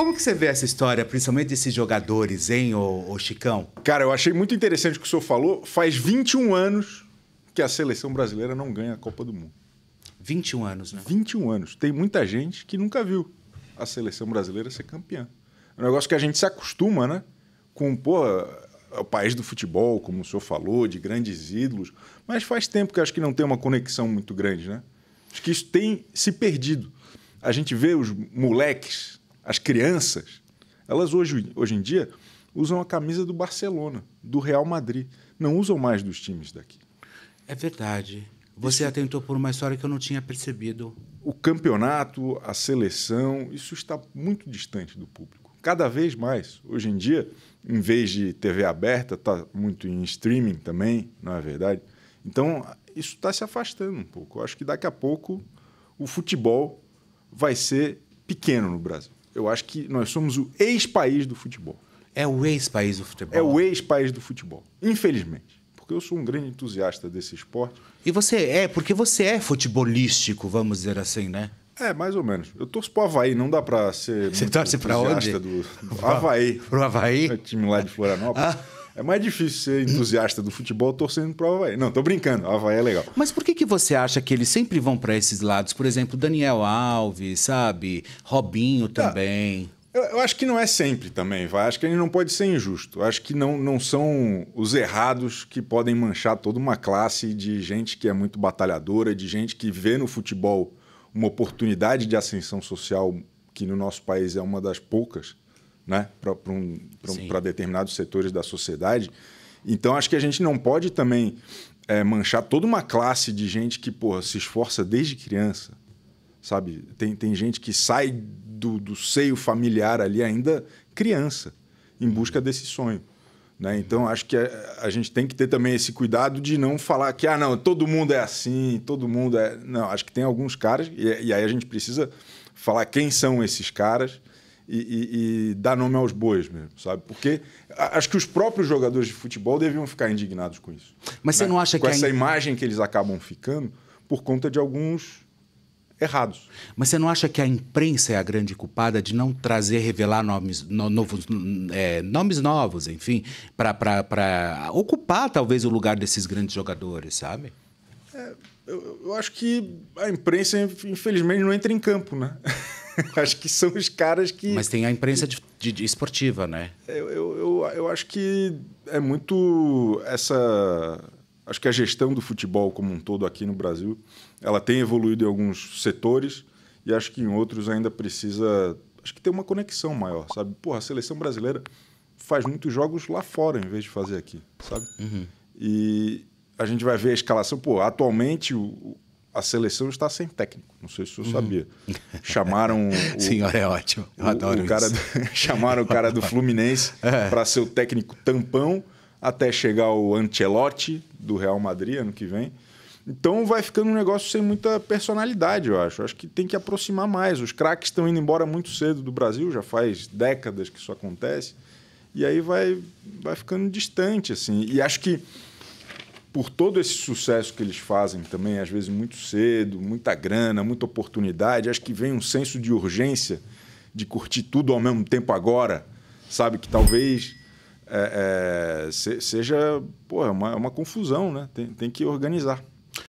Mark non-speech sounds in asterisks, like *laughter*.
Como que você vê essa história, principalmente desses jogadores, hein, ô, ô Chicão? Cara, eu achei muito interessante o que o senhor falou. Faz 21 anos que a seleção brasileira não ganha a Copa do Mundo. 21 anos, né? 21 anos. Tem muita gente que nunca viu a seleção brasileira ser campeã. É um negócio que a gente se acostuma, né? Com, pô, o país do futebol, como o senhor falou, de grandes ídolos. Mas faz tempo que acho que não tem uma conexão muito grande, né? Acho que isso tem se perdido. A gente vê os moleques as crianças, elas hoje, hoje em dia usam a camisa do Barcelona, do Real Madrid. Não usam mais dos times daqui. É verdade. Você isso... atentou por uma história que eu não tinha percebido. O campeonato, a seleção, isso está muito distante do público. Cada vez mais. Hoje em dia, em vez de TV aberta, está muito em streaming também, não é verdade? Então, isso está se afastando um pouco. Eu acho que daqui a pouco o futebol vai ser pequeno no Brasil. Eu acho que nós somos o ex-país do futebol. É o ex-país do futebol. É o ex-país do futebol, infelizmente. Porque eu sou um grande entusiasta desse esporte. E você é, porque você é futebolístico, vamos dizer assim, né? É, mais ou menos. Eu torço pro Havaí, não dá para ser. Você torce para onde? Do, do Havaí. Pro Havaí? É time lá de Florianópolis. Ah. É mais difícil ser entusiasta do futebol torcendo pro Havaí. Não, tô brincando, o Havaí é legal. Mas por que, que você acha que eles sempre vão para esses lados? Por exemplo, Daniel Alves, sabe? Robinho ah, também. Ah, eu, eu, acho que não é sempre também, vai. Acho que ele não pode ser injusto. Acho que não, não são os errados que podem manchar toda uma classe de gente que é muito batalhadora, de gente que vê no futebol uma oportunidade de ascensão social que no nosso país é uma das poucas né? para determinados setores da sociedade. Então, acho que a gente não pode também é, manchar toda uma classe de gente que porra, se esforça desde criança. sabe? Tem, tem gente que sai do, do seio familiar ali ainda criança, em uhum. busca desse sonho. Né? Uhum. Então, acho que a, é, a, gente tem que ter também esse cuidado de não falar que, ah, não, todo mundo é assim, todo mundo é. Não, acho que tem alguns caras, e, e aí a gente precisa falar quem são esses caras e, e, e dar nome aos bois mesmo, sabe? Porque acho que os próprios jogadores de futebol deviam ficar indignados com isso. Mas né? você não acha com que. Com essa a... imagem que eles acabam ficando por conta de alguns errados. Mas você não acha que a imprensa é a grande culpada de não trazer, revelar nomes, no, novos, é, nomes novos, enfim, para ocupar talvez o lugar desses grandes jogadores, sabe? É, eu, eu, acho que a imprensa, infelizmente, não entra em campo, né? *laughs* acho que são os caras que. Mas tem a imprensa de, de, de esportiva, né? Eu, eu, eu, eu, acho que é muito essa. Acho que a gestão do futebol como um todo aqui no Brasil, ela tem evoluído em alguns setores e acho que em outros ainda precisa. Acho que tem uma conexão maior, sabe? Porra, a seleção brasileira faz muitos jogos lá fora em vez de fazer aqui, sabe? Uhum. E a gente vai ver a escalação. Pô, atualmente o, a seleção está sem técnico. Não sei se você uhum. sabia. Hum. Chamaram. *laughs* O, Senhora, é ótimo. Eu adoro o cara isso. Do, *laughs* chamaram o cara do *laughs* é. Fluminense é. para ser o técnico tampão até chegar o Ancelotti do Real Madrid ano que vem. Então vai ficando um negócio sem muita personalidade, eu acho. acho que tem que aproximar mais. Os craques estão indo embora muito cedo do Brasil, já faz décadas que isso acontece. E aí vai, vai ficando distante, assim. E acho que por todo esse sucesso que eles fazem também, às vezes muito cedo, muita grana, muita oportunidade, acho que vem um senso de urgência de curtir tudo ao mesmo tempo agora, sabe? Que talvez é, é, se, seja porra, é uma, é uma confusão, né? Tem, tem que organizar.